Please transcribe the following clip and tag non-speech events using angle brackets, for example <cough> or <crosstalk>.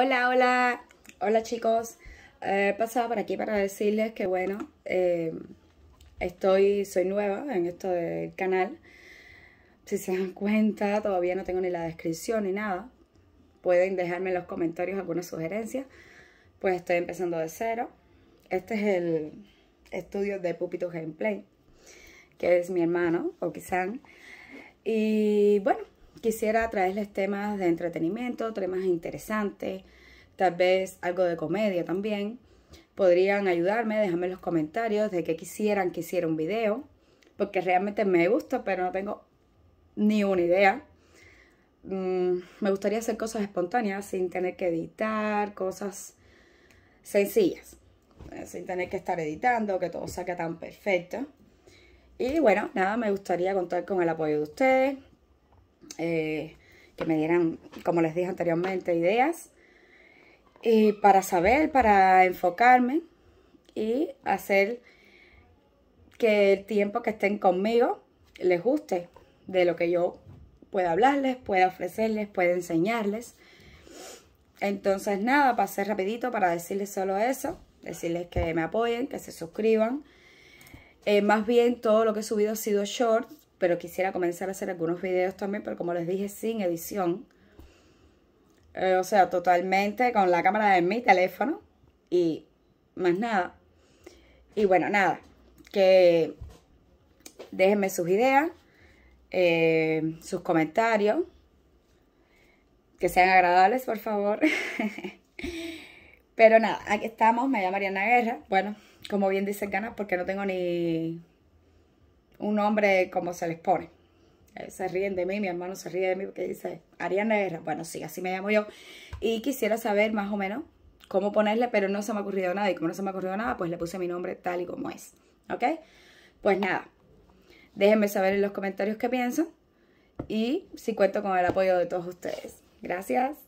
Hola, hola, hola chicos. He eh, pasado por aquí para decirles que bueno, eh, estoy, soy nueva en esto del canal. Si se dan cuenta, todavía no tengo ni la descripción ni nada. Pueden dejarme en los comentarios algunas sugerencias. Pues estoy empezando de cero. Este es el estudio de Pupito Gameplay, que es mi hermano, quizá. Y bueno, quisiera traerles temas de entretenimiento, temas interesantes, tal vez algo de comedia también. Podrían ayudarme, déjame en los comentarios de qué quisieran que hiciera un video, porque realmente me gusta, pero no tengo ni una idea. Mm, me gustaría hacer cosas espontáneas, sin tener que editar, cosas sencillas, eh, sin tener que estar editando, que todo saque tan perfecto. Y bueno, nada, me gustaría contar con el apoyo de ustedes, eh, que me dieran, como les dije anteriormente, ideas Y eh, para saber, para enfocarme y hacer que el tiempo que estén conmigo les guste de lo que yo pueda hablarles, pueda ofrecerles, pueda enseñarles. Entonces nada, pasé rapidito para decirles solo eso, decirles que me apoyen, que se suscriban. Eh, más bien todo lo que he subido ha sido short, pero quisiera comenzar a hacer algunos videos también, pero como les dije, sin edición. Eh, o sea, totalmente con la cámara de mi teléfono y más nada. Y bueno, nada, que déjenme sus ideas, eh, sus comentarios, que sean agradables, por favor. <laughs> Pero nada, aquí estamos, me llamo Mariana Guerra. Bueno, como bien dice ganas, porque no tengo ni un hombre como se les pone. Eh, se ríen de mí, mi hermano se ríe de mí porque dice, Ariana guerra bueno, sí, así me llamo yo. Y quisiera saber más o menos cómo ponerle, pero no se me ha ocurrido nada. Y como no se me ha ocurrido nada, pues le puse mi nombre tal y como es. ¿Ok? Pues nada, déjenme saber en los comentarios qué piensan y si cuento con el apoyo de todos ustedes. Gracias.